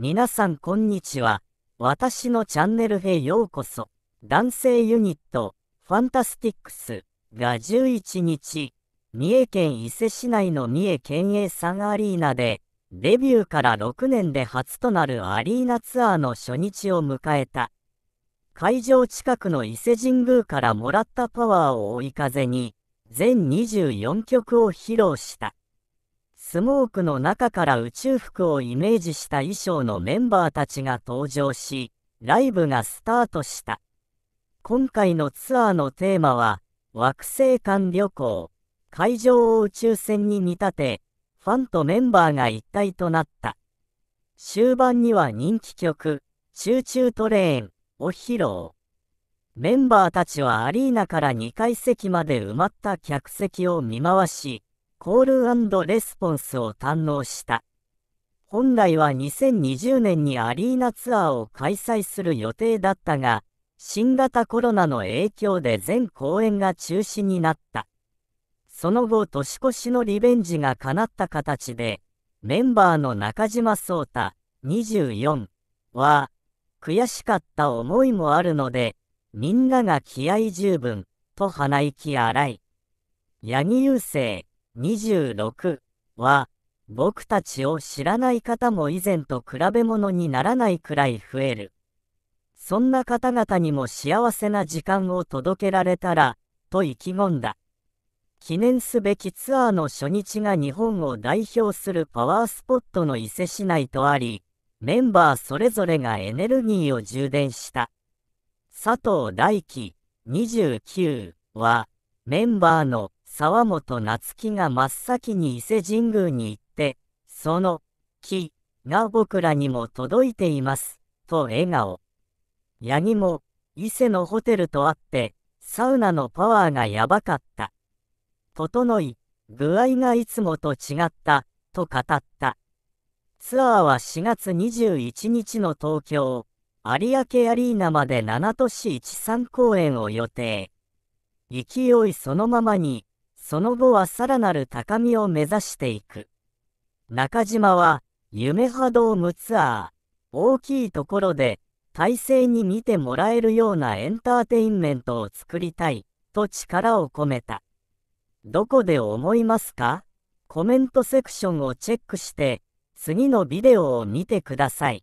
皆さんこんにちは。私のチャンネルへようこそ。男性ユニット、ファンタスティックスが11日、三重県伊勢市内の三重県営サンアリーナで、デビューから6年で初となるアリーナツアーの初日を迎えた。会場近くの伊勢神宮からもらったパワーを追い風に、全24曲を披露した。スモークの中から宇宙服をイメージした衣装のメンバーたちが登場し、ライブがスタートした。今回のツアーのテーマは、惑星間旅行、海上を宇宙船に見立て、ファンとメンバーが一体となった。終盤には人気曲、チューチュートレーンを披露。メンバーたちはアリーナから2階席まで埋まった客席を見回し、コールレスポンスを堪能した。本来は2020年にアリーナツアーを開催する予定だったが、新型コロナの影響で全公演が中止になった。その後、年越しのリベンジが叶った形で、メンバーの中島聡太24は、悔しかった思いもあるので、みんなが気合十分、と鼻息荒い。八木雄星26は、僕たちを知らない方も以前と比べ物にならないくらい増える。そんな方々にも幸せな時間を届けられたら、と意気込んだ。記念すべきツアーの初日が日本を代表するパワースポットの伊勢市内とあり、メンバーそれぞれがエネルギーを充電した。佐藤大樹29はメンバーの沢本夏樹が真っ先に伊勢神宮に行って、その、木が僕らにも届いています、と笑顔。八木も、伊勢のホテルとあって、サウナのパワーがやばかった。整い、具合がいつもと違った、と語った。ツアーは4月21日の東京、有明アリーナまで7都市13公演を予定。勢いそのままに、その後はさらなる高みを目指していく。中島は、夢波動ムツアー、大きいところで、体制に見てもらえるようなエンターテインメントを作りたい、と力を込めた。どこで思いますかコメントセクションをチェックして、次のビデオを見てください。